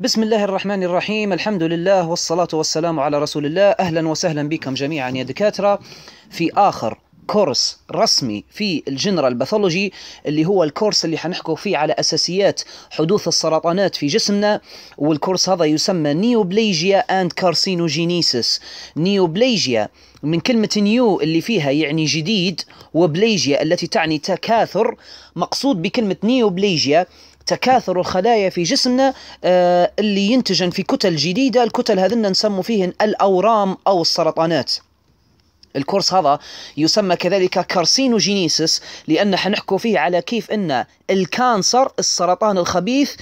بسم الله الرحمن الرحيم الحمد لله والصلاة والسلام على رسول الله أهلا وسهلا بكم جميعا يا دكاترة في آخر كورس رسمي في الجنرال باثولوجي اللي هو الكورس اللي حنحكوا فيه على اساسيات حدوث السرطانات في جسمنا والكورس هذا يسمى نيوبليجيا اند كارسينوجينيسيس نيوبليجيا من كلمة نيو اللي فيها يعني جديد وبليجيا التي تعني تكاثر مقصود بكلمة نيوبليجيا تكاثر الخلايا في جسمنا آه، اللي ينتجن في كتل جديدة الكتل هذن نسمو فيهن الأورام أو السرطانات الكورس هذا يسمى كذلك كارسينوجينيسيس لأن حنحكوا فيه على كيف أن الكانسر السرطان الخبيث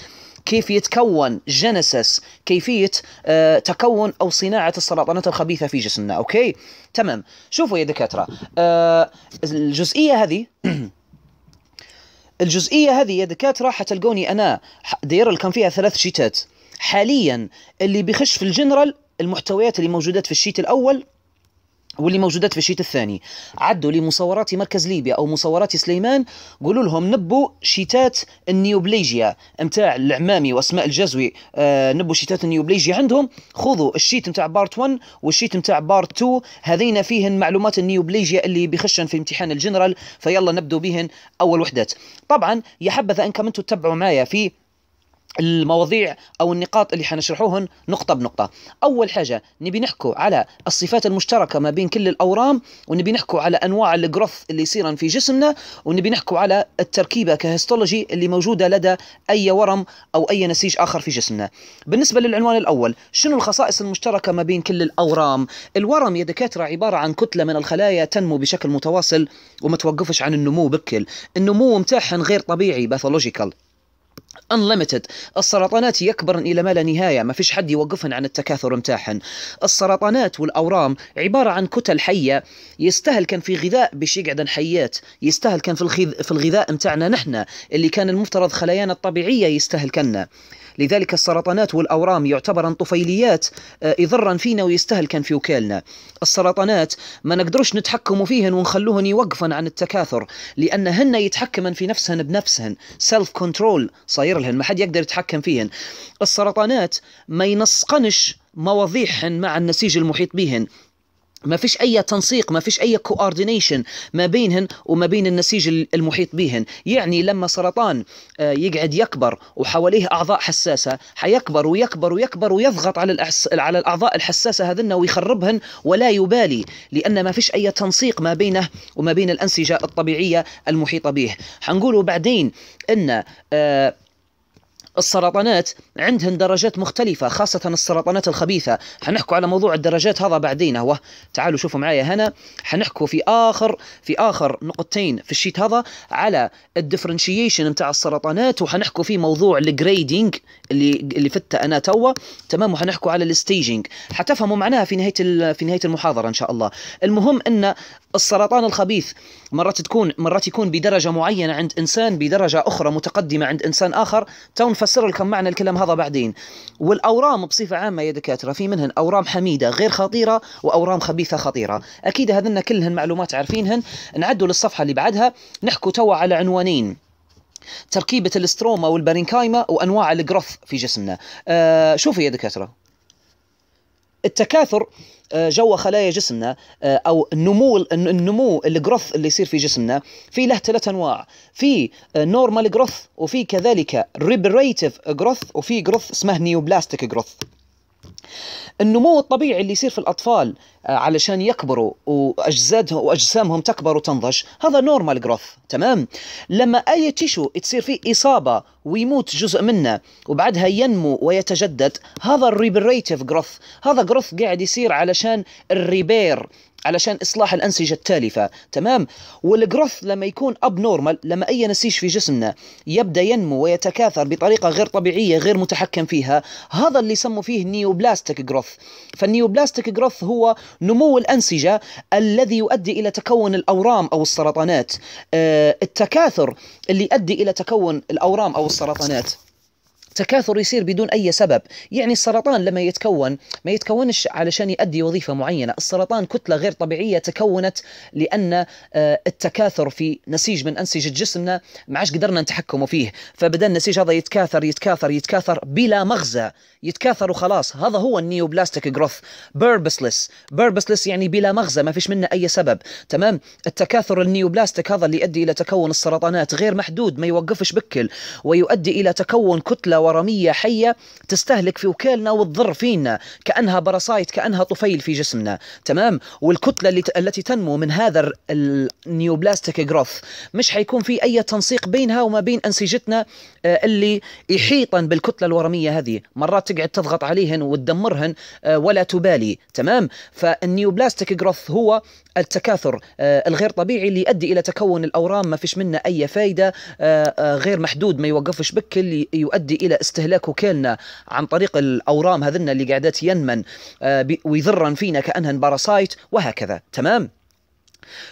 كيف يتكون جينيسيس كيفية آه، تكون أو صناعة السرطانات الخبيثة في جسمنا أوكي تمام شوفوا يا دكاترة آه، الجزئية هذه الجزئيه هذه يا دكاتره حتلقوني انا اللي كان فيها ثلاث شيتات حاليا اللي بيخش في الجنرال المحتويات اللي موجودات في الشيت الاول واللي موجودات في الشيت الثاني عدوا لمصورات مركز ليبيا او مصورات سليمان قولوا لهم نبوا شيتات النيوبليجيا نتاع العمامي واسماء الجزوي آه نبوا شيتات النيوبليجيا عندهم خذوا الشيت نتاع بارت 1 والشيت نتاع بارت 2 هذين فيهن معلومات النيوبليجيا اللي بخشن في امتحان الجنرال فيلا نبدو بهن اول وحدات طبعا يا حبذا انكم انتم تتبعوا معايا في المواضيع او النقاط اللي حنشرحوهن نقطه بنقطه اول حاجه نبي نحكوا على الصفات المشتركه ما بين كل الاورام ونبي نحكوا على انواع الجروث اللي يصيرن في جسمنا ونبي نحكوا على التركيبه كهيستولوجي اللي موجوده لدى اي ورم او اي نسيج اخر في جسمنا بالنسبه للعنوان الاول شنو الخصائص المشتركه ما بين كل الاورام الورم يا دكاتره عباره عن كتله من الخلايا تنمو بشكل متواصل وما توقفش عن النمو بكل النمو متاعهن غير طبيعي باثولوجيكال انليمتد السرطانات يكبرن الى ما لا نهايه ما فيش حد يوقفهن عن التكاثر متاعهن السرطانات والاورام عباره عن كتل حيه يستهل كان في غذاء باش يقعد حيات يستهل كان في الغذاء في الغذاء متاعنا نحن اللي كان المفترض خلايانا الطبيعيه يستهلكنا لذلك السرطانات والأورام يعتبرن طفيليات يضرن آه، فينا ويستهلكن في وكالنا السرطانات ما نقدرش نتحكموا فيهن ونخلوهن يوقفن عن التكاثر لأن هن يتحكمن في نفسهن بنفسهن سيلف كنترول صاير لهن ما حد يقدر يتحكم فيهن السرطانات ما ينسقنش مواضيعهن مع النسيج المحيط بهن ما فيش اي تنسيق ما فيش اي كوردينيشن ما بينهن وما بين النسيج المحيط بهن يعني لما سرطان آه، يقعد يكبر وحواليه اعضاء حساسه حيكبر ويكبر ويكبر ويضغط على الأحس... على الاعضاء الحساسه هذن ويخربهن ولا يبالي لان ما فيش اي تنسيق ما بينه وما بين الانسجه الطبيعيه المحيطه به حنقولوا بعدين ان آه، السرطانات عندهن درجات مختلفة خاصة السرطانات الخبيثة حنحكوا على موضوع الدرجات هذا بعدين هو تعالوا شوفوا معايا هنا حنحكوا في آخر في آخر نقطتين في الشيت هذا على الدفرنشيشن متاع السرطانات وحنحكوا في موضوع الجريدينج اللي اللي فته انا توا تمام وحنحكوا على الستيجينج حتفهموا معناها في نهاية في نهاية المحاضرة ان شاء الله المهم ان السرطان الخبيث مرات تكون مرات يكون بدرجة معينة عند انسان بدرجة اخرى متقدمة عند انسان اخر تو نفسر لكم معنى الكلام هذا هذا بعدين والاورام بصفه عامه يا دكاتره في منهن اورام حميده غير خطيره واورام خبيثه خطيره اكيد هذن كلهن معلومات عارفينهن نعدوا للصفحه اللي بعدها نحكوا توا على عنوانين تركيبه الاستروما والبارينكايما وانواع الجروث في جسمنا آه شوفوا يا دكاتره التكاثر آه، جوا خلايا جسمنا آه، او النمو النمو الجروث اللي يصير في جسمنا في له ثلاث انواع في نورمال آه، جروث وفي كذلك ريبريتيف جروث وفي جروث اسمه نيوبلاستيك جروث النمو الطبيعي اللي يصير في الاطفال آه، علشان يكبروا واجسادهم واجسامهم تكبر وتنضج هذا نورمال جروث تمام لما اي تيشو تصير فيه اصابه ويموت جزء منه وبعدها ينمو ويتجدد هذا الريبريتيف جروث هذا جروث قاعد يصير علشان الريبير علشان اصلاح الانسجه التالفه تمام والجروث لما يكون اب نورمال لما اي نسيج في جسمنا يبدا ينمو ويتكاثر بطريقه غير طبيعيه غير متحكم فيها هذا اللي يسموا فيه نيوبلاستيك جروث فالنيوبلاستيك جروث هو نمو الانسجه الذي يؤدي الى تكون الاورام او السرطانات آه، التكاثر اللي يؤدي الى تكون الاورام او السرطانات تكاثر يصير بدون اي سبب يعني السرطان لما يتكون ما يتكونش علشان يؤدي وظيفه معينه السرطان كتله غير طبيعيه تكونت لان آه، التكاثر في نسيج من انسجه جسمنا ما عادش قدرنا نتحكم فيه فبدا النسيج هذا يتكاثر يتكاثر يتكاثر بلا مغزى يتكاثر وخلاص هذا هو النيوبلاستيك جروث بيربسلس بيربسلس يعني بلا مغزى ما فيش منه اي سبب تمام التكاثر النيوبلاستيك هذا اللي يؤدي الى تكون السرطانات غير محدود ما يوقفش بكل ويؤدي الى تكون كتله ورمية حية تستهلك في وكالنا وتضر فينا كأنها باراسايت كأنها طفيل في جسمنا تمام والكتلة اللي التي تنمو من هذا النيوبلاستيك جروث مش حيكون في أي تنسيق بينها وما بين أنسجتنا آه، اللي إحيطا بالكتلة الورمية هذه مرات تقعد تضغط عليهن وتدمرهن آه، ولا تبالي تمام فالنيوبلاستيك جروث هو التكاثر آه، الغير طبيعي اللي يؤدي إلى تكون الأورام ما فيش منه أي فايدة غير محدود ما يوقفش بك اللي يؤدي إلى استهلاكه كان عن طريق الاورام هذنا اللي قاعدات ينمن آه، ويضرا فينا كانهن باراسايت وهكذا تمام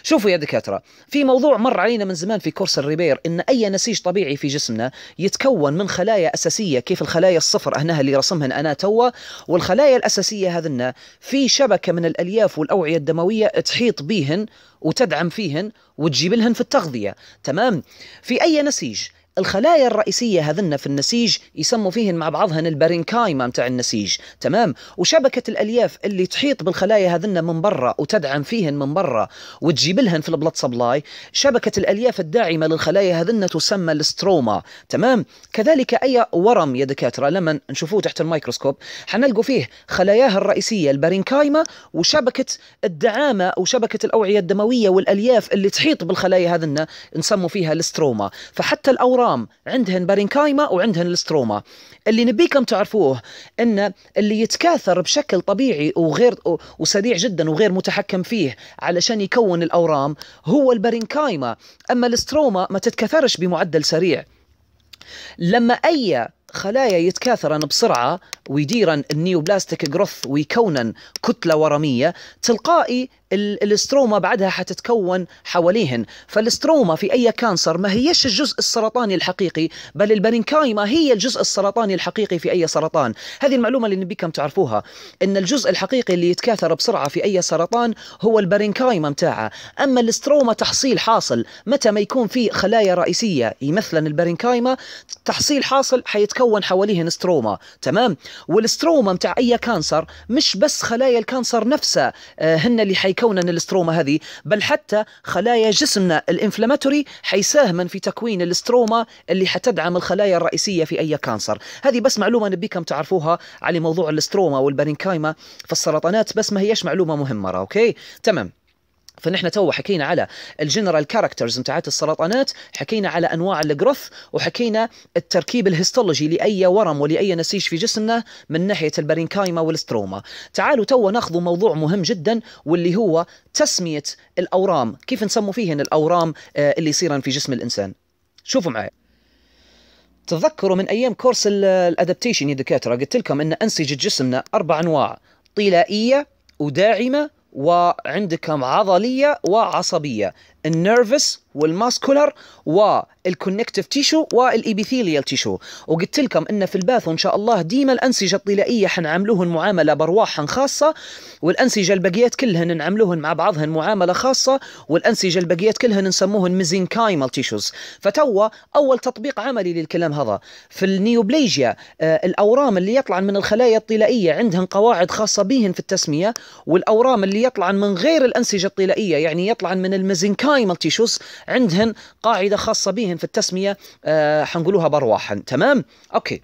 شوفوا يا دكاترة في موضوع مر علينا من زمان في كورس الريبير إن أي نسيج طبيعي في جسمنا يتكون من خلايا أساسية كيف الخلايا الصفر هنا اللي رسمهن أنا توا والخلايا الأساسية هذنا في شبكة من الألياف والأوعية الدموية تحيط بيهن وتدعم فيهن وتجيب لهن في التغذية تمام في أي نسيج الخلايا الرئيسيه هذن في النسيج يسموا فيهن مع بعضهن البرينكايما متاع النسيج تمام وشبكه الالياف اللي تحيط بالخلايا هذن من برا وتدعم فيهن من برا وتجيب لهن في البلط سبلاي شبكه الالياف الداعمه للخلايا هذن تسمى الستروما تمام كذلك اي ورم يا دكاتره لما نشوفوه تحت الميكروسكوب حنلقوا فيه خلاياه الرئيسيه البرينكايما وشبكه الدعامه وشبكه الاوعيه الدمويه والالياف اللي تحيط بالخلايا هذن نسموا فيها الستروما فحتى الاورام الفرام عندهن بارينكايما وعندهن الستروما اللي نبيكم تعرفوه ان اللي يتكاثر بشكل طبيعي وغير وسريع جدا وغير متحكم فيه علشان يكون الاورام هو البارينكايما اما الستروما ما تتكاثرش بمعدل سريع لما اي خلايا يتكاثرن بسرعة ويديرن النيوبلاستيك جروث ويكونن كتلة ورمية تلقائي الاستروما بعدها حتتكون حواليهن فالاستروما في أي كانسر ما هيش الجزء السرطاني الحقيقي بل البرينكايما هي الجزء السرطاني الحقيقي في أي سرطان هذه المعلومة اللي نبيكم تعرفوها إن الجزء الحقيقي اللي يتكاثر بسرعة في أي سرطان هو البرينكايما متاعه أما الاستروما تحصيل حاصل متى ما يكون في خلايا رئيسية مثلا البرينكايما تحصيل حاصل حيتكون حواليهن ستروما تمام والاستروما متاع أي كانسر مش بس خلايا الكانسر نفسها آه، هن اللي حيكون كونا الاستروما هذه بل حتى خلايا جسمنا الانفلاماتوري حيساهمن في تكوين الاستروما اللي حتدعم الخلايا الرئيسيه في اي كانسر هذه بس معلومه نبيكم تعرفوها على موضوع الاستروما والبارينكايما في السرطانات بس ما هيش معلومه مهمه اوكي تمام فنحن تو حكينا على الجنرال كاركترز متاعت السرطانات حكينا على انواع الجروث وحكينا التركيب الهيستولوجي لاي ورم ولاي نسيج في جسمنا من ناحيه البارينكايما والستروما تعالوا تو ناخذ موضوع مهم جدا واللي هو تسميه الاورام كيف نسموا فيهن الاورام آه، اللي يصيرن في جسم الانسان شوفوا معي تذكروا من ايام كورس الادابتيشن يا دكاتره قلت لكم ان انسجه جسمنا اربع انواع طلائيه وداعمه وعندك عضلية وعصبية النيرفس والماسكولر والكونكتيف تيشو والإبيثيليال تيشو وقلت لكم ان في الباث ان شاء الله ديما الانسجه الطلائيه حنعملوهن معامله برواحهن خاصه والانسجه البقيات كلهن نعملوهن مع بعضهن معامله خاصه والانسجه البقيات كلهن نسموهن ميزينكايمال تيشوز فتوا اول تطبيق عملي للكلام هذا في النيوبليجيا آه الاورام اللي يطلعن من الخلايا الطلائيه عندهن قواعد خاصه بهن في التسميه والاورام اللي يطلعن من غير الانسجه الطلائيه يعني يطلعن من الميزينكايمال مالتي تيشوز عندهن قاعده خاصه بهن في التسميه آه حنقولوها برواحا تمام اوكي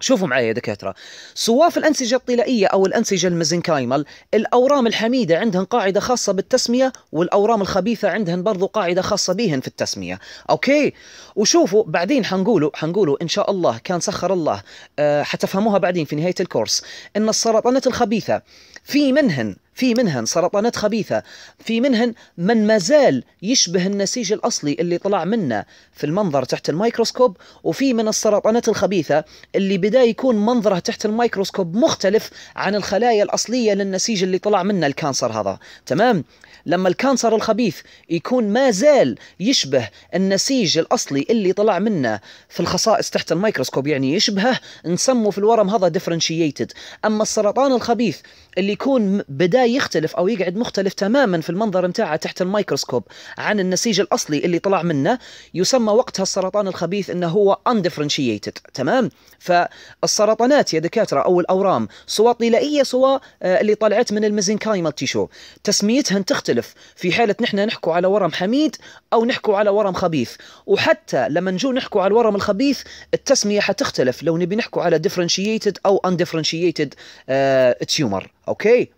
شوفوا معي يا دكاترة سواء في الأنسجة الطلائية أو الأنسجة المزنكايمال الأورام الحميدة عندهم قاعدة خاصة بالتسمية والأورام الخبيثة عندهم برضو قاعدة خاصة بيهن في التسمية أوكي وشوفوا بعدين حنقولوا حنقولوا إن شاء الله كان سخر الله أه حتفهموها بعدين في نهاية الكورس إن السرطانات الخبيثة في منهن في منهن سرطانات خبيثة في منهن من ما زال يشبه النسيج الأصلي اللي طلع منه في المنظر تحت الميكروسكوب وفي من السرطانات الخبيثة اللي بدا يكون منظره تحت الميكروسكوب مختلف عن الخلايا الأصلية للنسيج اللي طلع منه الكانسر هذا تمام لما الكانسر الخبيث يكون ما زال يشبه النسيج الأصلي اللي طلع منه في الخصائص تحت الميكروسكوب يعني يشبهه نسمه في الورم هذا ديفرنشيتد أما السرطان الخبيث اللي يكون بدا يختلف أو يقعد مختلف تماما في المنظر متاعه تحت الميكروسكوب عن النسيج الأصلي اللي طلع منه يسمى وقتها السرطان الخبيث أنه هو undifferentiated تمام فالسرطانات يا دكاترة أو الأورام سواء طلائية سواء آه، اللي طلعت من الميزنكايمال تيشو تسميتها تختلف يختلف في حالة نحن نحكو على ورم حميد أو نحكو على ورم خبيث وحتى لما نجو نحكو على الورم الخبيث التسمية حتختلف لو نبي نحكو على differentiated أو undifferentiated uh, tumor أوكي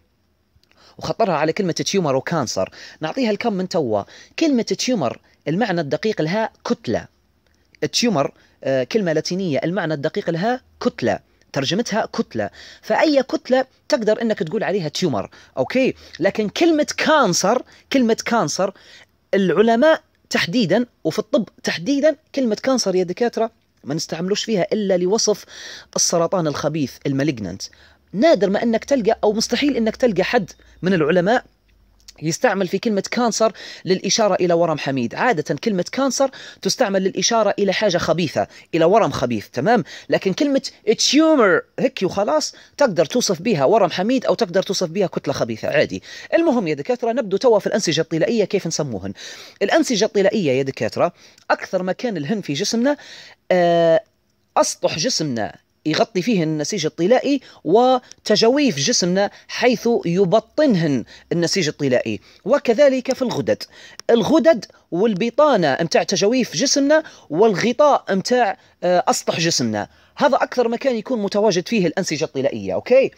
وخطرها على كلمة تيومر وكانسر نعطيها الكم من توا كلمة تيومر المعنى الدقيق لها كتلة تيومر آه، كلمة لاتينية المعنى الدقيق لها كتلة ترجمتها كتله فاي كتله تقدر انك تقول عليها تيومر اوكي لكن كلمه كانسر كلمه كانسر العلماء تحديدا وفي الطب تحديدا كلمه كانسر يا دكاتره ما نستعملوش فيها الا لوصف السرطان الخبيث المالجننت نادر ما انك تلقى او مستحيل انك تلقى حد من العلماء يستعمل في كلمة كانسر للإشارة إلى ورم حميد عادة كلمة كانسر تستعمل للإشارة إلى حاجة خبيثة إلى ورم خبيث تمام لكن كلمة تيومر هيك وخلاص تقدر توصف بها ورم حميد أو تقدر توصف بها كتلة خبيثة عادي المهم يا دكاترة نبدو توا في الأنسجة الطلائية كيف نسموهن الأنسجة الطلائية يا دكاترة أكثر مكان الهن في جسمنا آه، أسطح جسمنا يغطي فيه النسيج الطلائي وتجويف جسمنا حيث يبطنهن النسيج الطلائي وكذلك في الغدد الغدد والبطانه متاع تجويف جسمنا والغطاء متاع آه، اسطح جسمنا هذا اكثر مكان يكون متواجد فيه الانسجه الطلائيه اوكي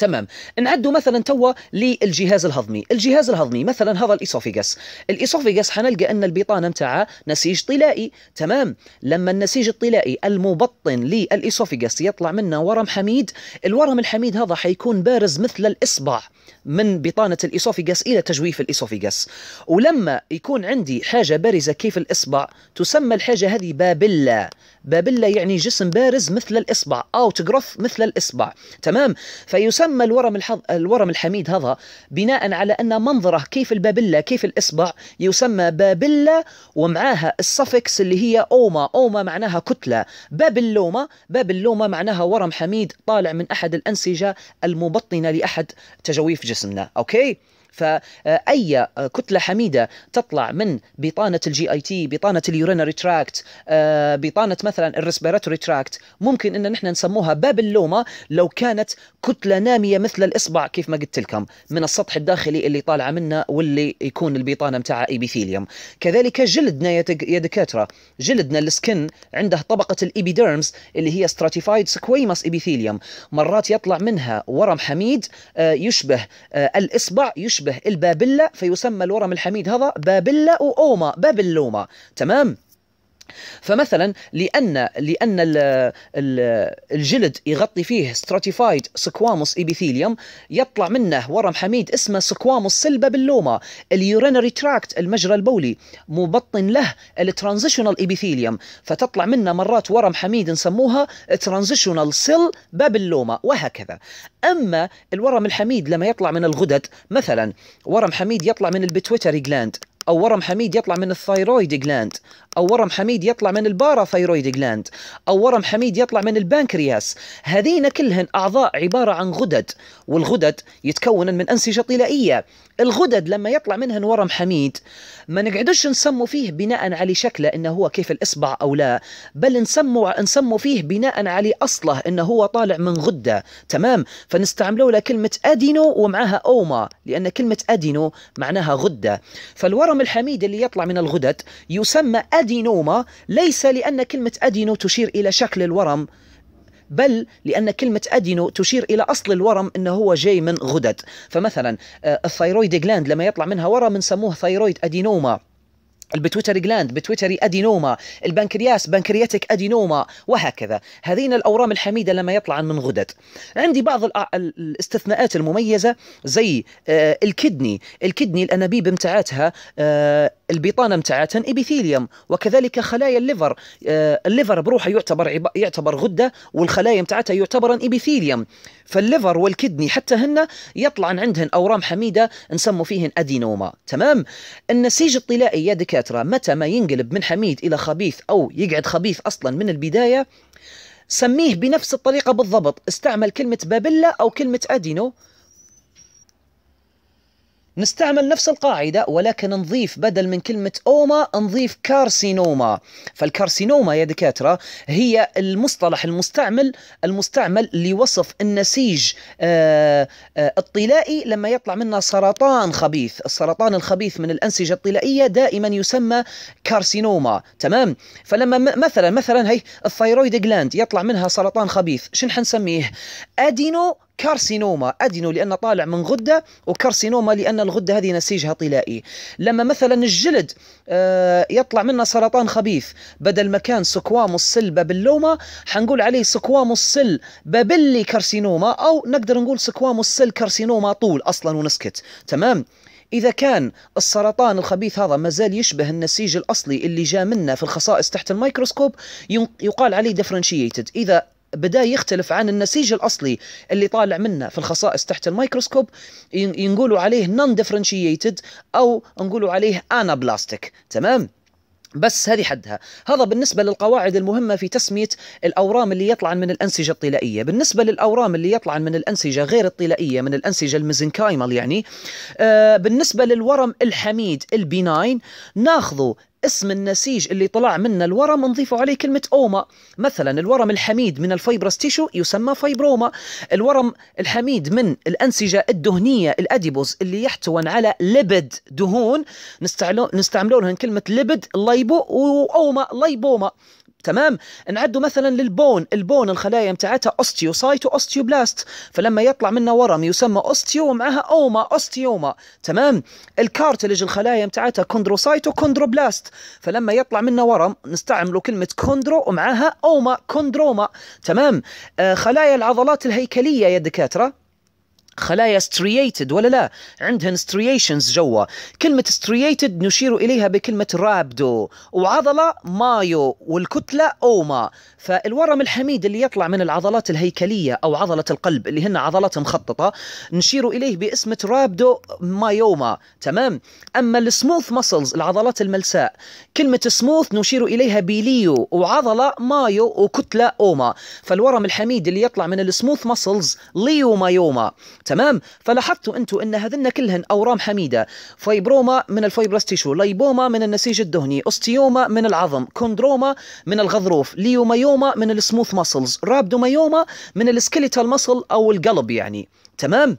تمام نعدوا مثلا توا للجهاز الهضمي الجهاز الهضمي مثلا هذا الايسوفيغاس الايسوفيغاس حنلقى ان البطانه نتاع نسيج طلائي تمام لما النسيج الطلائي المبطن للايسوفيغاس يطلع منا ورم حميد الورم الحميد هذا حيكون بارز مثل الاصبع من بطانه الإيسوفيغاس الى تجويف الإيسوفيغاس ولما يكون عندي حاجه بارزه كيف الاصبع تسمى الحاجه هذه بابله بابلة يعني جسم بارز مثل الإصبع أو تجرف مثل الإصبع تمام فيسمى الورم, الحض... الورم الحميد هذا بناء على أن منظره كيف البابلة كيف الإصبع يسمى بابلة ومعاها السفكس اللي هي أوما أوما معناها كتلة بابلوما بابلوما معناها ورم حميد طالع من أحد الأنسجة المبطنة لأحد تجويف جسمنا أوكي فأي كتلة حميدة تطلع من بطانة الجي اي تي بطانة اليورينري تراكت آه، بطانة مثلا الريسبيراتوري تراكت ممكن ان نحن نسموها باب اللومة لو كانت كتلة نامية مثل الإصبع كيف ما قلت لكم من السطح الداخلي اللي طالعة منه واللي يكون البطانة متاعها ايبيثيليوم كذلك جلدنا يا دكاترة جلدنا السكن عنده طبقة الإيبيديرمز اللي هي ستراتيفايد سكويمس ايبيثيليوم مرات يطلع منها ورم حميد آه، يشبه آه، الإصبع يشبه يشبه البابلة فيسمى الورم الحميد هذا بابلة وأوما بابلوما تمام فمثلا لان لان الجلد يغطي فيه ستراتيفايد سكواموس ايبيثيليوم يطلع منه ورم حميد اسمه سكواموس سلبا باللوما اليورينري تراكت المجرى البولي مبطن له الترانزيشنال ايبيثيليوم فتطلع منه مرات ورم حميد نسموها ترانزيشنال سيل بابلوما وهكذا اما الورم الحميد لما يطلع من الغدد مثلا ورم حميد يطلع من البتويتري جلاند او ورم حميد يطلع من الثايرويد جلاند أو ورم حميد يطلع من الباراثايرويد جلاند أو ورم حميد يطلع من البنكرياس هذين كلهن أعضاء عبارة عن غدد والغدد يتكون من أنسجة طلائية الغدد لما يطلع منهن ورم حميد ما نقعدش نسمو فيه بناء على شكله انه هو كيف الاصبع او لا بل نسمو نسمو فيه بناء على اصله انه هو طالع من غده تمام فنستعملوا له كلمه ادينو ومعها اوما لان كلمه ادينو معناها غده فالورم الحميد اللي يطلع من الغدد يسمى أدينوما ليس لأن كلمة أدينو تشير إلى شكل الورم بل لأن كلمة أدينو تشير إلى أصل الورم أنه هو جاي من غدد فمثلا آه، الثيرويد جلاند لما يطلع منها ورم نسموه ثيرويد أدينوما البتويتري جلاند بتويتري ادينوما البنكرياس بنكرياتيك ادينوما وهكذا هذين الاورام الحميده لما يطلع من غدد عندي بعض الاستثناءات المميزه زي آه، الكدني الكدني الانابيب امتعاتها آه، البطانه متاعتها ابيثيليوم وكذلك خلايا الليفر آه، الليفر بروحه يعتبر يعتبر غده والخلايا متاعتها يعتبر ابيثيليوم فالليفر والكدني حتى هن يطلع عندهن اورام حميده نسموا فيهن ادينوما تمام النسيج الطلائي يا دكاتره متى ما ينقلب من حميد الى خبيث او يقعد خبيث اصلا من البدايه سميه بنفس الطريقه بالضبط استعمل كلمه بابيلا او كلمه ادينو نستعمل نفس القاعدة ولكن نضيف بدل من كلمة أوما نضيف كارسينوما فالكارسينوما يا دكاترة هي المصطلح المستعمل المستعمل لوصف النسيج آه، آه، الطلائي لما يطلع منا سرطان خبيث السرطان الخبيث من الأنسجة الطلائية دائما يسمى كارسينوما تمام فلما مثلا مثلا هي الثيرويد جلاند يطلع منها سرطان خبيث شنو حنسميه أدينو كارسينوما أدينو لأنه طالع من غدة وكارسينوما لأن الغدة هذه نسيجها طلائي لما مثلا الجلد آه، يطلع منه سرطان خبيث بدل ما كان سكواموس سل بابلوما حنقول عليه سكواموس سل بابلي كارسينوما أو نقدر نقول سكواموس سل كارسينوما طول أصلا ونسكت تمام إذا كان السرطان الخبيث هذا مازال يشبه النسيج الأصلي اللي جاء منا في الخصائص تحت الميكروسكوب يقال عليه differentiated إذا بدا يختلف عن النسيج الاصلي اللي طالع منه في الخصائص تحت الميكروسكوب ينقولوا عليه نون ديفرنشيتد او نقولوا عليه انا بلاستيك تمام بس هذه حدها هذا بالنسبة للقواعد المهمة في تسمية الأورام اللي يطلع من الأنسجة الطلائية بالنسبة للأورام اللي يطلع من الأنسجة غير الطلائية من الأنسجة المزنكايمال يعني آه بالنسبة للورم الحميد البيناين ناخذه اسم النسيج اللي طلع منه الورم نضيفه عليه كلمة أوما مثلا الورم الحميد من الفيبرس تيشو يسمى فايبروما الورم الحميد من الأنسجة الدهنية الأديبوز اللي يحتوي على لبد دهون نستعملون كلمة لبد لايبو وأوما لايبوما تمام نعدوا مثلا للبون البون الخلايا متاعتها اوستيوسايت واوستيوبلاست فلما يطلع منا ورم يسمى اوستيو ومعها اوما اوستيوما تمام الكارتلج الخلايا متاعتها كوندروسايت وكوندروبلاست فلما يطلع منا ورم نستعملوا كلمه كوندرو ومعها اوما كوندروما تمام آه خلايا العضلات الهيكليه يا دكاتره خلايا سترييتد ولا لا عندهن سترييشنز جوا كلمة سترييتد نشير إليها بكلمة رابدو وعضلة مايو والكتلة أوما فالورم الحميد اللي يطلع من العضلات الهيكلية أو عضلة القلب اللي هن عضلات مخططة نشير إليه باسم رابدو مايوما تمام أما السموث ماسلز العضلات الملساء كلمة سموث نشير إليها بليو وعضلة مايو وكتلة أوما فالورم الحميد اللي يطلع من السموث ليو مايوما تمام فلاحظتوا انتو ان هذن كلهن اورام حميده فايبروما من الفايبرس ليبوما من النسيج الدهني اوستيوما من العظم كوندروما من الغضروف ليومايوما من السموث ماسلز رابدومايوما من السكيليتال ماسل او القلب يعني تمام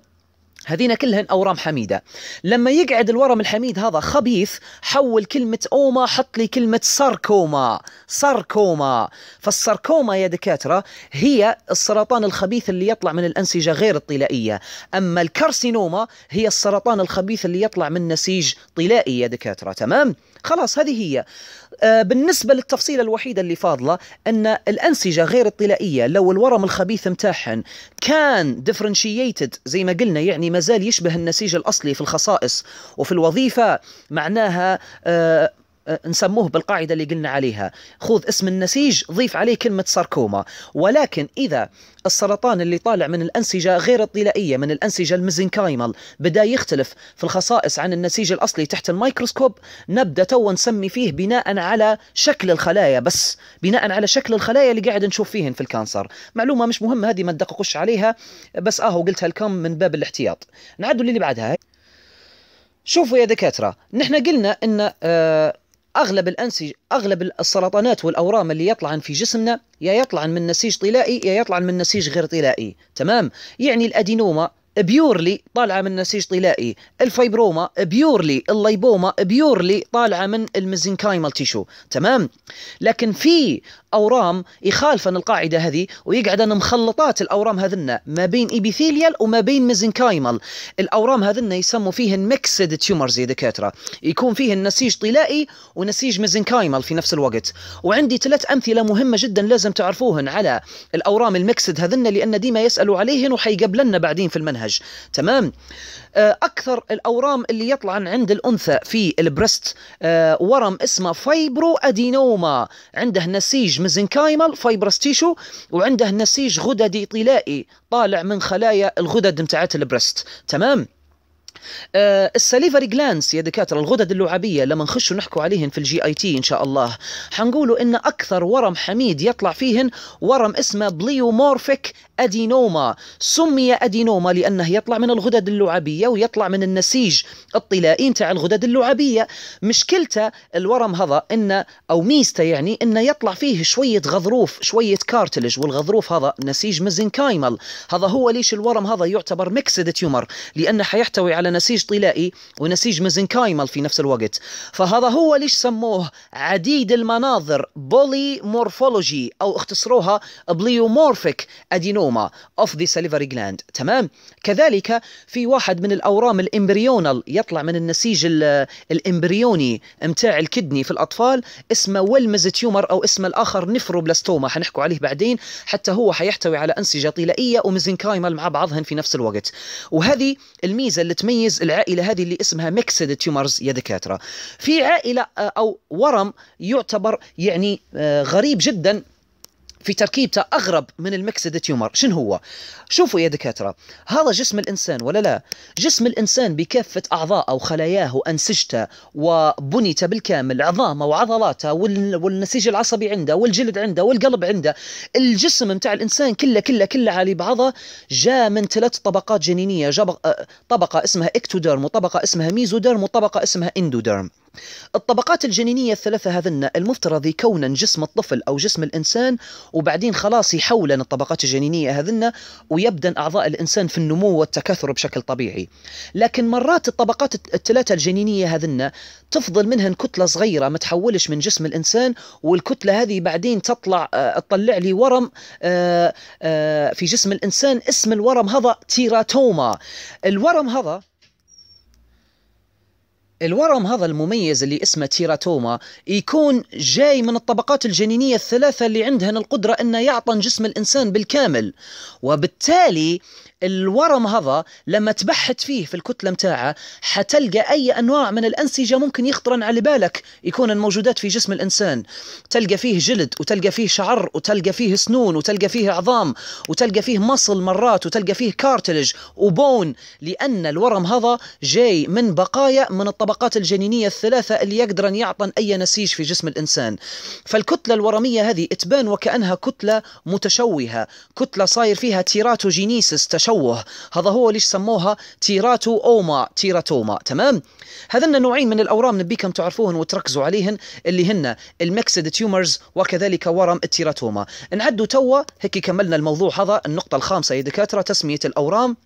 هذين كلهن اورام حميده لما يقعد الورم الحميد هذا خبيث حول كلمه اوما حط لي كلمه ساركوما ساركوما فالساركوما يا دكاتره هي السرطان الخبيث اللي يطلع من الانسجه غير الطلائيه اما الكارسينوما هي السرطان الخبيث اللي يطلع من نسيج طلائي يا دكاتره تمام خلاص هذه هي آه، بالنسبه للتفصيله الوحيده اللي فاضله ان الانسجه غير الطلائيه لو الورم الخبيث متاعهن كان ديفرنشيتد زي ما قلنا يعني مازال يشبه النسيج الاصلي في الخصائص وفي الوظيفه معناها آه، أه، نسموه بالقاعده اللي قلنا عليها خذ اسم النسيج ضيف عليه كلمه ساركوما ولكن اذا السرطان اللي طالع من الانسجه غير الطلائيه من الانسجه المزنكايمال بدا يختلف في الخصائص عن النسيج الاصلي تحت الميكروسكوب نبدا تو نسمي فيه بناء على شكل الخلايا بس بناء على شكل الخلايا اللي قاعد نشوف فيهن في الكانسر معلومه مش مهمه هذه ما ندققوش عليها بس اهو آه، قلتها لكم من باب الاحتياط نعدوا اللي بعدها شوفوا يا دكاترة نحن قلنا أن آه، اغلب الانسجه اغلب السرطانات والاورام اللي يطلعن في جسمنا يا يطلعن من نسيج طلائي يا يطلعن من نسيج غير طلائي تمام يعني الادينوما بيورلي طالعه من نسيج طلائي الفايبروما بيورلي الليبوما بيورلي طالعه من الميزنكايمال تيشو تمام لكن في اورام يخالفن القاعده هذه ويقعدن مخلطات الاورام هذنا ما بين ايبيثيليال وما بين ميزنكايمال الاورام هذنا يسموا فيهن ميكسد تيومرز يا دكاتره يكون فيهن نسيج طلائي ونسيج ميزنكايمال في نفس الوقت وعندي ثلاث امثله مهمه جدا لازم تعرفوهن على الاورام الميكسد هذنا لان ديما يسالوا عليهن وحيقبلن بعدين في المنهج المنهج تمام آه، اكثر الاورام اللي يطلع عند الانثى في البريست آه، ورم اسمه فايبرو ادينوما عنده نسيج مزنكايمال فايبرس تيشو وعنده نسيج غددي طلائي طالع من خلايا الغدد متاعت البريست تمام آه السليفري جلانس يا دكاتره الغدد اللعابيه لما نخشوا نحكوا عليهن في الجي اي تي ان شاء الله حنقولوا ان اكثر ورم حميد يطلع فيهن ورم اسمه بليومورفيك أدينوما سمي أدينوما لأنه يطلع من الغدد اللعابية ويطلع من النسيج الطلائي نتاع الغدد اللعابية مشكلته الورم هذا إن أو ميزته يعني إنه يطلع فيه شوية غضروف شوية كارتلج والغضروف هذا نسيج مزنكايمال هذا هو ليش الورم هذا يعتبر ميكسد تيومر لأنه حيحتوي على نسيج طلائي ونسيج مزنكايمال في نفس الوقت فهذا هو ليش سموه عديد المناظر بولي مورفولوجي أو اختصروها بليومورفيك أدينوم الساركوما اوف ذا سليفري جلاند تمام كذلك في واحد من الاورام الامبريونال يطلع من النسيج الامبريوني متاع الكدني في الاطفال اسمه ولمز تيومر او اسمه الاخر نفروبلاستوما حنحكوا عليه بعدين حتى هو حيحتوي على انسجه طلائيه وميزنكايمال مع بعضهن في نفس الوقت وهذه الميزه اللي تميز العائله هذه اللي اسمها ميكسد تيومرز يا دكاتره في عائله آه، او ورم يعتبر يعني آه، غريب جدا في تركيبته أغرب من المكسد تيومر شنو هو؟ شوفوا يا دكاترة هذا جسم الإنسان ولا لا؟ جسم الإنسان بكافة أعضاءه وخلاياه وأنسجته وبنيته بالكامل عظامه وعضلاته والنسيج العصبي عنده والجلد عنده والقلب عنده الجسم متاع الإنسان كله كله كله على بعضه جاء من ثلاث طبقات جنينية آه، طبقة اسمها إكتوديرم وطبقة اسمها ميزوديرم وطبقة اسمها إندوديرم الطبقات الجنينية الثلاثة هذن المفترض يكونا جسم الطفل أو جسم الإنسان وبعدين خلاص يحولن الطبقات الجنينية هذن ويبدأ أعضاء الإنسان في النمو والتكاثر بشكل طبيعي لكن مرات الطبقات الثلاثة الجنينية هذن تفضل منهن كتلة صغيرة ما تحولش من جسم الإنسان والكتلة هذه بعدين تطلع آه، تطلع لي ورم آه، آه، في جسم الإنسان اسم الورم هذا تيراتوما الورم هذا الورم هذا المميز اللي اسمه تيراتوما يكون جاي من الطبقات الجنينية الثلاثة اللي عندهن القدرة أنه يعطن جسم الإنسان بالكامل وبالتالي الورم هذا لما تبحت فيه في الكتلة متاعه حتلقى أي أنواع من الأنسجة ممكن يخطرن على بالك يكون موجودات في جسم الإنسان تلقى فيه جلد وتلقى فيه شعر وتلقى فيه سنون وتلقى فيه عظام وتلقى فيه مصل مرات وتلقى فيه كارتلج وبون لأن الورم هذا جاي من بقايا من الطبقات الطبقات الجنينية الثلاثة اللي يقدر أن يعطن أي نسيج في جسم الإنسان فالكتلة الورمية هذه تبان وكأنها كتلة متشوهة كتلة صاير فيها تيراتوجينيسيس تشوه هذا هو ليش سموها تيراتو أوما تيراتوما تمام هذن نوعين من الأورام نبيكم تعرفوهن وتركزوا عليهن اللي هن المكسد تيومرز وكذلك ورم التيراتوما نعدوا توا هيك كملنا الموضوع هذا النقطة الخامسة يا دكاترة تسمية الأورام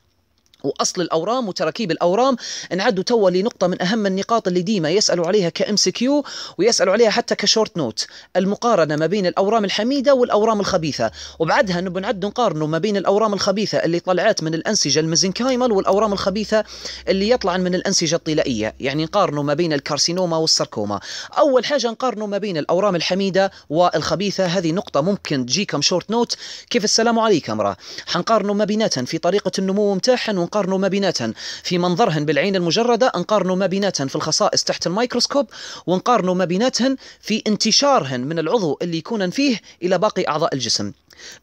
واصل الاورام وتراكيب الاورام نعدوا توا لنقطه من اهم النقاط اللي ديما يسالوا عليها كام سي كيو ويسالوا عليها حتى كشورت نوت المقارنه ما بين الاورام الحميده والاورام الخبيثه وبعدها نبغى نعد نقارنوا ما بين الاورام الخبيثه اللي طلعت من الانسجه المزنكايمال والاورام الخبيثه اللي يطلع من الانسجه الطلائيه يعني نقارنوا ما بين الكارسينوما والساركوما اول حاجه نقارنوا ما بين الاورام الحميده والخبيثه هذه نقطه ممكن تجيكم شورت نوت كيف السلام عليكم راه حنقارنوا ما بيناتهم في طريقه النمو نتاعهم نقارنوا ما بيناتهم في منظرهن بالعين المجردة نقارنوا ما بيناتهم في الخصائص تحت الميكروسكوب ونقارنوا ما بيناتهم في انتشارهن من العضو اللي يكونن فيه إلى باقي أعضاء الجسم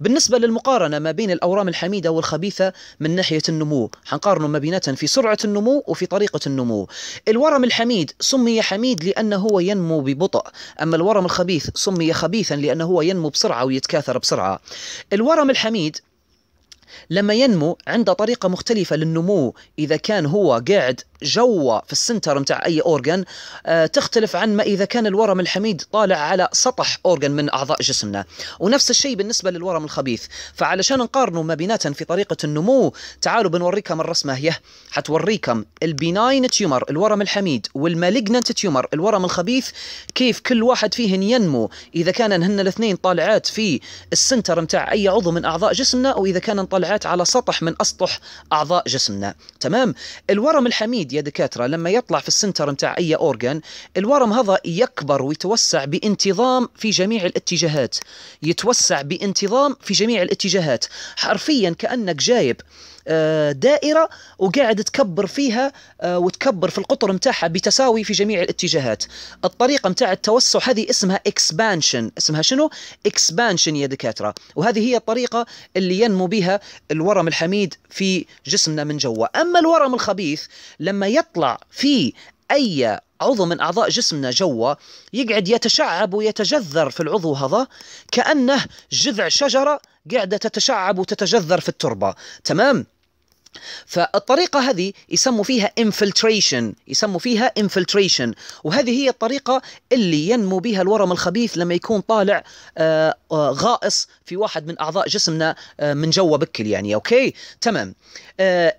بالنسبة للمقارنة ما بين الأورام الحميدة والخبيثة من ناحية النمو حنقارنوا ما بيناتهم في سرعة النمو وفي طريقة النمو الورم الحميد سمي حميد لأنه هو ينمو ببطء أما الورم الخبيث سمي خبيثا لأنه هو ينمو بسرعة ويتكاثر بسرعة الورم الحميد لما ينمو عنده طريقة مختلفة للنمو إذا كان هو قاعد جوا في السنتر نتاع اي اورجن آه، تختلف عن ما اذا كان الورم الحميد طالع على سطح اورجن من اعضاء جسمنا ونفس الشيء بالنسبه للورم الخبيث فعلشان نقارنوا ما بيناتهم في طريقه النمو تعالوا بنوريكم الرسمه هي حتوريكم البيناين تيومر الورم الحميد والمالجنت تيومر الورم الخبيث كيف كل واحد فيهن ينمو اذا كان هن الاثنين طالعات في السنتر نتاع اي عضو من اعضاء جسمنا او اذا كان طالعات على سطح من اسطح اعضاء جسمنا تمام الورم الحميد يا دكاتره لما يطلع في السنتر نتاع اي اورجان الورم هذا يكبر ويتوسع بانتظام في جميع الاتجاهات يتوسع بانتظام في جميع الاتجاهات حرفيا كانك جايب آه، دائرة وقاعد تكبر فيها آه، وتكبر في القطر متاعها بتساوي في جميع الاتجاهات الطريقة متاع التوسع هذه اسمها اكسبانشن اسمها شنو؟ اكسبانشن يا دكاترة وهذه هي الطريقة اللي ينمو بها الورم الحميد في جسمنا من جوا أما الورم الخبيث لما يطلع في أي عضو من أعضاء جسمنا جوا يقعد يتشعب ويتجذر في العضو هذا كأنه جذع شجرة قاعدة تتشعب وتتجذر في التربة تمام فالطريقة هذه يسموا فيها infiltration يسموا فيها infiltration وهذه هي الطريقة اللي ينمو بها الورم الخبيث لما يكون طالع آه، آه، غائص في واحد من أعضاء جسمنا آه، من جوا بكل يعني أوكي تمام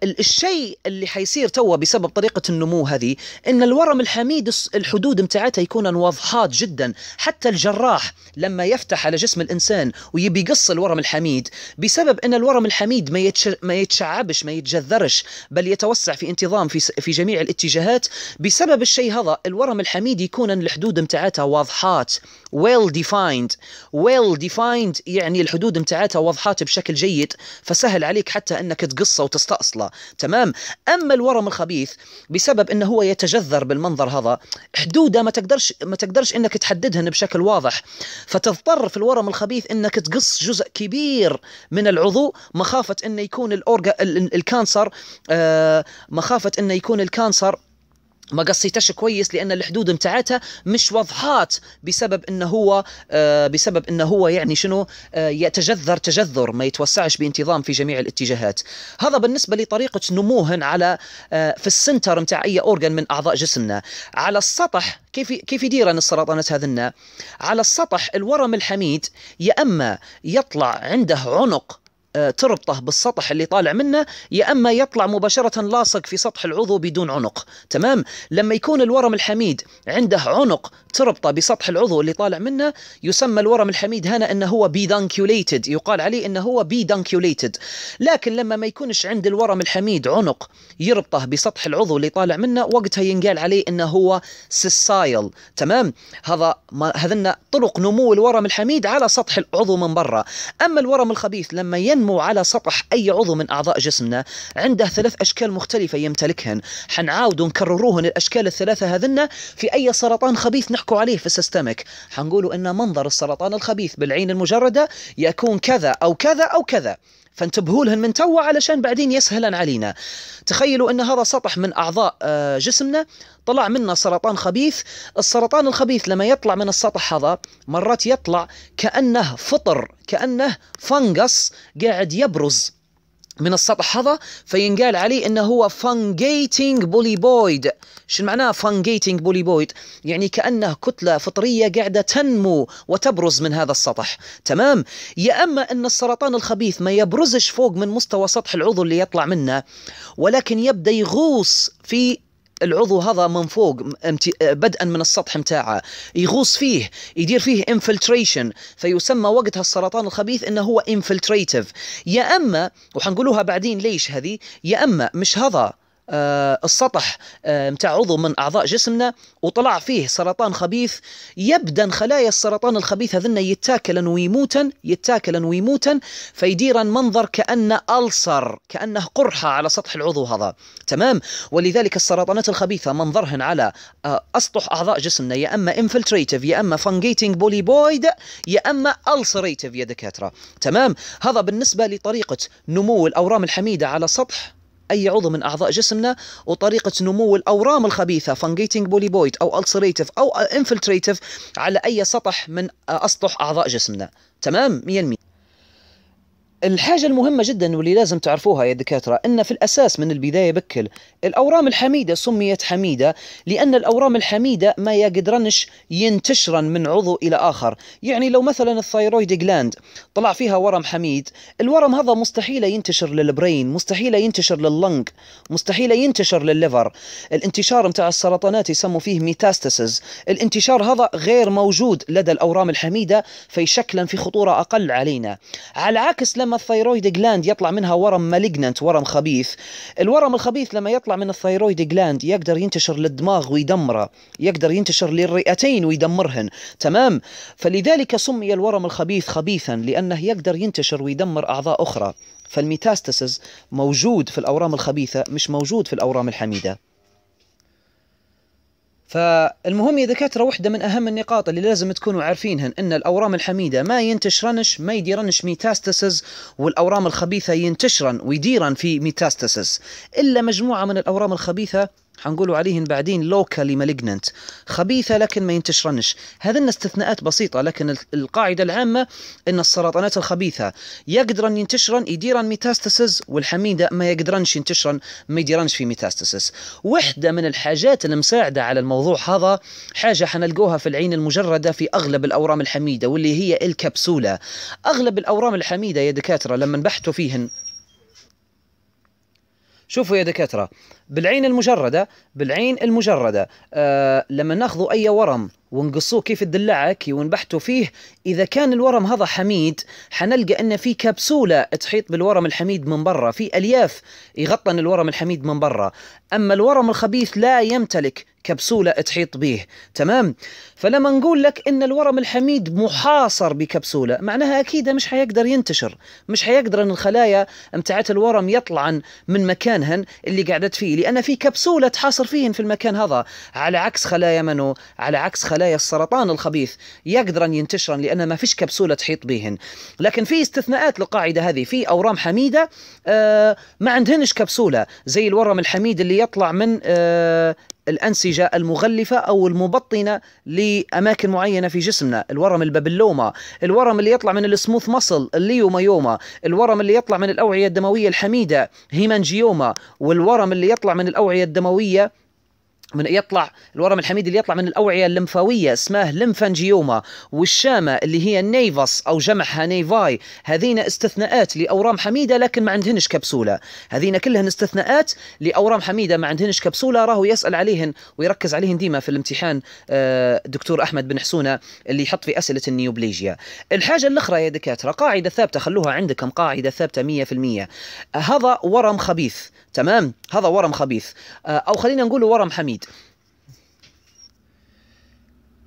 الشيء اللي حيصير توا بسبب طريقة النمو هذه إن الورم الحميد الحدود متاعتها يكون واضحات جدا حتى الجراح لما يفتح على جسم الإنسان ويبي يقص الورم الحميد بسبب إن الورم الحميد ما, يتش... ما يتشعبش ما يتجذرش بل يتوسع في انتظام في, في جميع الاتجاهات بسبب الشيء هذا الورم الحميد يكون الحدود متاعتها واضحات well defined well defined يعني الحدود متاعتها واضحات بشكل جيد فسهل عليك حتى انك تقصه وتستأصله تمام اما الورم الخبيث بسبب انه هو يتجذر بالمنظر هذا حدوده ما تقدرش ما تقدرش انك تحددهن بشكل واضح فتضطر في الورم الخبيث انك تقص جزء كبير من العضو مخافه انه يكون الاورجا الكانسر آه، مخافه انه يكون الكانسر ما قصيتش كويس لان الحدود متاعتها مش واضحات بسبب انه هو آه، بسبب انه هو يعني شنو آه، يتجذر تجذر ما يتوسعش بانتظام في جميع الاتجاهات هذا بالنسبه لطريقه نموهن على في السنتر متاع اي اورجن من اعضاء جسمنا على السطح كيف كيف يدير السرطانات هذنا على السطح الورم الحميد يا اما يطلع عنده عنق آه، تربطه بالسطح اللي طالع منه يا اما يطلع مباشره لاصق في سطح العضو بدون عنق تمام لما يكون الورم الحميد عنده عنق تربطه بسطح العضو اللي طالع منه يسمى الورم الحميد هنا انه هو بيدانكيوليتد يقال عليه انه هو بيدانكيوليتد لكن لما ما يكونش عند الورم الحميد عنق يربطه بسطح العضو اللي طالع منه وقتها ينقال عليه انه هو سيسايل تمام هذا هذنا طرق نمو الورم الحميد على سطح العضو من برا اما الورم الخبيث لما ين ينمو على سطح أي عضو من أعضاء جسمنا عنده ثلاث أشكال مختلفة يمتلكهن حنعاود نكرروهن الأشكال الثلاثة هذنا في أي سرطان خبيث نحكوا عليه في السيستمك حنقولوا أن منظر السرطان الخبيث بالعين المجردة يكون كذا أو كذا أو كذا فانتبهوا لهن من توا علشان بعدين يسهلن علينا تخيلوا ان هذا سطح من اعضاء آه، جسمنا طلع منا سرطان خبيث السرطان الخبيث لما يطلع من السطح هذا مرات يطلع كانه فطر كانه فنقص قاعد يبرز من السطح هذا فينقال عليه انه هو فانجيتنج بوليبويد شو معناه فانجيتنج بوليبويد يعني كانه كتله فطريه قاعده تنمو وتبرز من هذا السطح تمام يا اما ان السرطان الخبيث ما يبرزش فوق من مستوى سطح العضو اللي يطلع منه ولكن يبدا يغوص في العضو هذا من فوق بدءا من السطح متاعه يغوص فيه يدير فيه انفلتريشن فيسمى وقتها السرطان الخبيث انه هو انفلتريتف يا اما وحنقولوها بعدين ليش هذه يا اما مش هذا آه، السطح آه، متاع عضو من اعضاء جسمنا وطلع فيه سرطان خبيث يبدا خلايا السرطان الخبيث هذن يتاكلا ويموتا يتاكلا ويموتا فيديرا منظر كانه الصر كانه قرحه على سطح العضو هذا تمام ولذلك السرطانات الخبيثه منظرهن على آه، اسطح اعضاء جسمنا يا اما انفلتريتيف يا اما فانجيتنج بوليبويد يا اما السريتيف يا دكاتره تمام هذا بالنسبه لطريقه نمو الاورام الحميده على سطح اي عضو من اعضاء جسمنا وطريقه نمو الاورام الخبيثه فانجيتنج بوليبويد او السريتيف او انفلتريتيف على اي سطح من اسطح اعضاء جسمنا تمام 100% الحاجة المهمة جدا واللي لازم تعرفوها يا دكاترة أن في الأساس من البداية بكل الأورام الحميدة سميت حميدة لأن الأورام الحميدة ما يقدرنش ينتشرن من عضو إلى آخر يعني لو مثلا الثيرويد جلاند طلع فيها ورم حميد الورم هذا مستحيل ينتشر للبرين مستحيل ينتشر لللنج مستحيل ينتشر للليفر الانتشار متاع السرطانات يسموا فيه ميتاستاسز الانتشار هذا غير موجود لدى الأورام الحميدة فيشكلا في خطورة أقل علينا على عكس لما الثيرويد جلاند يطلع منها ورم مالجننت ورم خبيث الورم الخبيث لما يطلع من الثيرويد جلاند يقدر ينتشر للدماغ ويدمره يقدر ينتشر للرئتين ويدمرهن تمام فلذلك سمي الورم الخبيث خبيثا لانه يقدر ينتشر ويدمر اعضاء اخرى فالميتاستاسز موجود في الاورام الخبيثه مش موجود في الاورام الحميده فالمهم يا دكاتره واحده من اهم النقاط اللي لازم تكونوا عارفينها ان الاورام الحميده ما ينتشرنش ما يديرنش ميتاستاسز والاورام الخبيثه ينتشرن ويديرن في ميتاستاسز الا مجموعه من الاورام الخبيثه حنقولوا عليهن بعدين لوكالي مالجننت خبيثه لكن ما ينتشرنش هذن استثناءات بسيطه لكن القاعده العامه ان السرطانات الخبيثه يقدرن ينتشرن يديرن ميتاستاسيس والحميده ما يقدرنش ينتشرن ما يديرنش في ميتاستاسيس وحده من الحاجات المساعده على الموضوع هذا حاجه حنلقوها في العين المجرده في اغلب الاورام الحميده واللي هي الكبسوله اغلب الاورام الحميده يا دكاتره لما بحثوا فيهن شوفوا يا دكاترة بالعين المجردة بالعين المجردة آه لما ناخذوا أي ورم ونقصوه كيف الدلعة كي ونبحثوا فيه اذا كان الورم هذا حميد حنلقى ان في كبسوله تحيط بالورم الحميد من برا في الياف يغطن الورم الحميد من برا اما الورم الخبيث لا يمتلك كبسولة تحيط به تمام فلما نقول لك ان الورم الحميد محاصر بكبسولة معناها اكيد مش حيقدر ينتشر مش حيقدر ان الخلايا امتعت الورم يطلعن من مكانهن اللي قعدت فيه لان في كبسولة تحاصر فيهن في المكان هذا على عكس خلايا منو على عكس خلايا السرطان الخبيث يقدر أن ينتشرن لان ما فيش كبسوله تحيط بهن لكن في استثناءات للقاعده هذه في اورام حميده آه، ما عندهنش كبسوله زي الورم الحميد اللي يطلع من آه، الأنسجة المغلفة أو المبطنة لأماكن معينة في جسمنا الورم البابلوما الورم اللي يطلع من السموث مصل الليوميوما الورم اللي يطلع من الأوعية الدموية الحميدة هيمانجيوما والورم اللي يطلع من الأوعية الدموية من يطلع الورم الحميد اللي يطلع من الاوعيه اللمفاويه اسمه لمفانجيوما والشامه اللي هي النيفاس او جمعها نيفاي هذين استثناءات لاورام حميده لكن ما عندهنش كبسوله هذين كلهن استثناءات لاورام حميده ما عندهنش كبسوله راهو يسال عليهن ويركز عليهن ديما في الامتحان آه، دكتور احمد بن حسونه اللي يحط في اسئله النيوبليجيا الحاجه الاخرى يا دكاتره قاعده ثابته خلوها عندكم قاعده ثابته 100% هذا ورم خبيث تمام هذا ورم خبيث آه، او خلينا نقول ورم حميد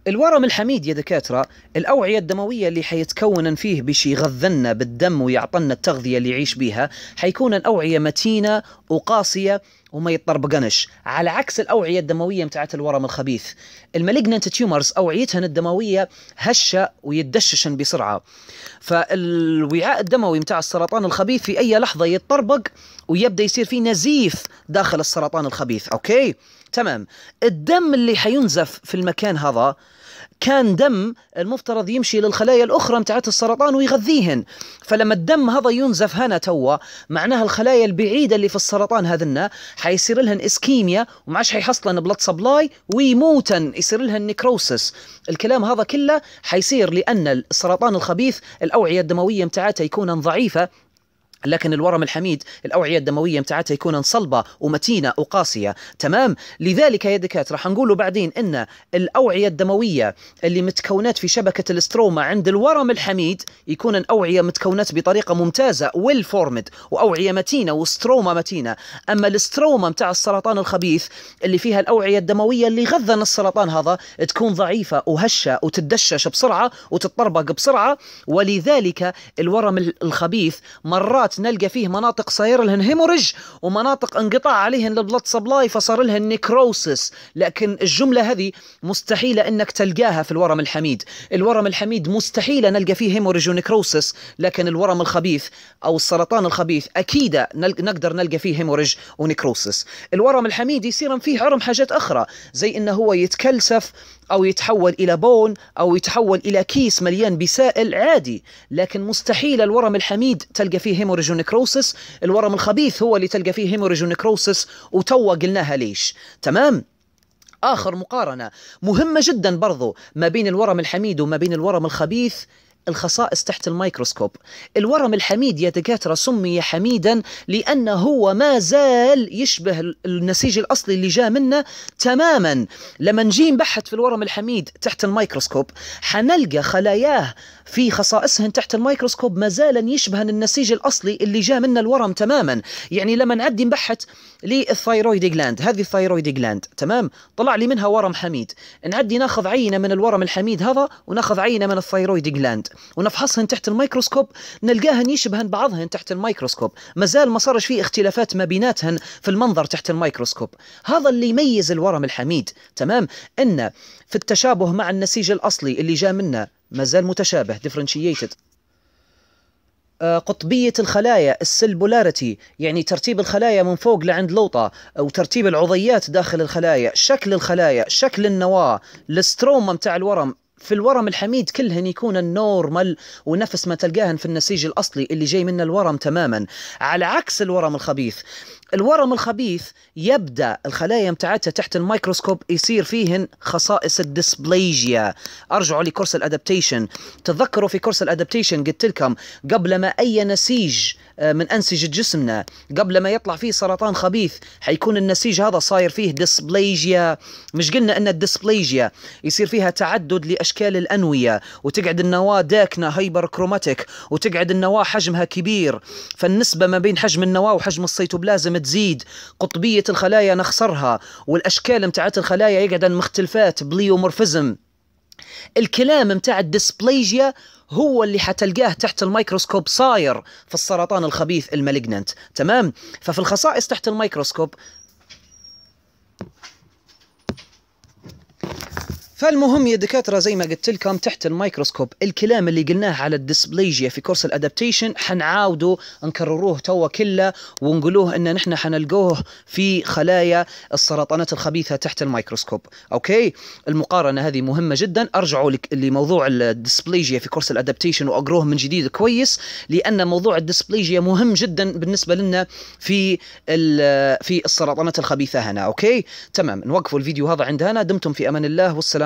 الورم الحميد يا دكاترة الأوعية الدموية اللي حيتكونن فيه باش غذنا بالدم ويعطلنا التغذية اللي يعيش بيها حيكون أوعية متينة وقاسية وما يطربقنش على عكس الاوعيه الدمويه متاعت الورم الخبيث المالجنانت تيومرز اوعيتهن الدمويه هشه ويدششن بسرعه فالوعاء الدموي متاع السرطان الخبيث في اي لحظه يتطربق ويبدا يصير في نزيف داخل السرطان الخبيث اوكي تمام الدم اللي حينزف في المكان هذا كان دم المفترض يمشي للخلايا الاخرى متاعت السرطان ويغذيهن فلما الدم هذا ينزف هنا توا معناها الخلايا البعيده اللي في السرطان هذنا حيصير لهن اسكيميا وما عادش حيحصلن بلاد سبلاي ويموتن يصير لهن نيكروسس الكلام هذا كله حيصير لان السرطان الخبيث الاوعيه الدمويه متاعته يكون ضعيفه لكن الورم الحميد الاوعيه الدمويه متاعتها يكون صلبه ومتينه وقاسيه تمام لذلك يا دكاتره حنقولوا بعدين ان الاوعيه الدمويه اللي متكونات في شبكه الاستروما عند الورم الحميد يكون الاوعيه متكونات بطريقه ممتازه ويل فورمد واوعيه متينه وستروما متينه اما الاستروما متاع السرطان الخبيث اللي فيها الاوعيه الدمويه اللي غذن السرطان هذا تكون ضعيفه وهشه وتدشش بسرعه وتتطربق بسرعه ولذلك الورم الخبيث مرات نلقى فيه مناطق صاير لهن هيموريج ومناطق انقطاع عليهن البلد سبلاي فصار لهن نيكروسس لكن الجمله هذه مستحيله انك تلقاها في الورم الحميد الورم الحميد مستحيله نلقى فيه هيموريج ونيكروسس لكن الورم الخبيث او السرطان الخبيث اكيد نقدر نلقى فيه هيموريج ونيكروسس الورم الحميد يصير فيه عرم حاجات اخرى زي انه هو يتكلسف او يتحول الى بون او يتحول الى كيس مليان بسائل عادي لكن مستحيل الورم الحميد تلقى فيه هيموريج هيموريجو نكروسس الورم الخبيث هو اللي تلقى فيه هيموريجو نكروسس وتوا قلناها ليش تمام آخر مقارنة مهمة جدا برضو ما بين الورم الحميد وما بين الورم الخبيث الخصائص تحت الميكروسكوب الورم الحميد يا دكاترة سمي حميدا لأنه هو ما زال يشبه النسيج الأصلي اللي جاء منه تماما لما نجي نبحث في الورم الحميد تحت الميكروسكوب حنلقى خلاياه في خصائصهن تحت الميكروسكوب ما زال يشبهن النسيج الأصلي اللي جاء منه الورم تماما يعني لما نعدي نبحث للثايرويد جلاند هذه الثايرويد جلاند تمام طلع لي منها ورم حميد نعدي ناخذ عينة من الورم الحميد هذا وناخذ عينة من الثايرويد جلاند ونفحصهن تحت الميكروسكوب نلقاهن يشبهن بعضهن تحت الميكروسكوب مازال ما صارش في اختلافات ما بيناتهن في المنظر تحت الميكروسكوب هذا اللي يميز الورم الحميد تمام ان في التشابه مع النسيج الاصلي اللي جاء منا مازال متشابه differentiated آه، قطبية الخلايا السلبولاريتي يعني ترتيب الخلايا من فوق لعند لوطة أو ترتيب العضيات داخل الخلايا شكل الخلايا شكل النواة الستروما متاع الورم في الورم الحميد كلهن يكون النورمال ونفس ما تلقاهن في النسيج الأصلي اللي جاي منه الورم تماما على عكس الورم الخبيث الورم الخبيث يبدا الخلايا متاعتها تحت الميكروسكوب يصير فيهن خصائص الديسبليجيا ارجعوا لكورس الادابتيشن تذكروا في كورس الادابتيشن قلت لكم قبل ما اي نسيج آه، من أنسجة جسمنا قبل ما يطلع فيه سرطان خبيث حيكون النسيج هذا صاير فيه ديسبليجيا مش قلنا أن الديسبليجيا يصير فيها تعدد لأشكال الأنوية وتقعد النواة داكنة هايبر كروماتيك وتقعد النواة حجمها كبير فالنسبة ما بين حجم النواة وحجم السيتوبلازم تزيد قطبية الخلايا نخسرها والأشكال متاعت الخلايا يقعدن مختلفات بليومورفيزم الكلام متاع الديسبليجيا هو اللي حتلقاه تحت الميكروسكوب صاير في السرطان الخبيث المالجننت تمام ففي الخصائص تحت الميكروسكوب فالمهم يا دكاتره زي ما قلت لكم تحت الميكروسكوب الكلام اللي قلناه على الديسبليجيا في كورس الادابتيشن حنعاوده نكرروه توا كله ونقولوه ان نحن حنلقوه في خلايا السرطانات الخبيثه تحت الميكروسكوب اوكي المقارنه هذه مهمه جدا ارجعوا لموضوع الديسبليجيا في كورس الادابتيشن واقروه من جديد كويس لان موضوع الديسبليجيا مهم جدا بالنسبه لنا في في السرطانات الخبيثه هنا اوكي تمام نوقفوا الفيديو هذا عند هنا دمتم في امان الله والسلام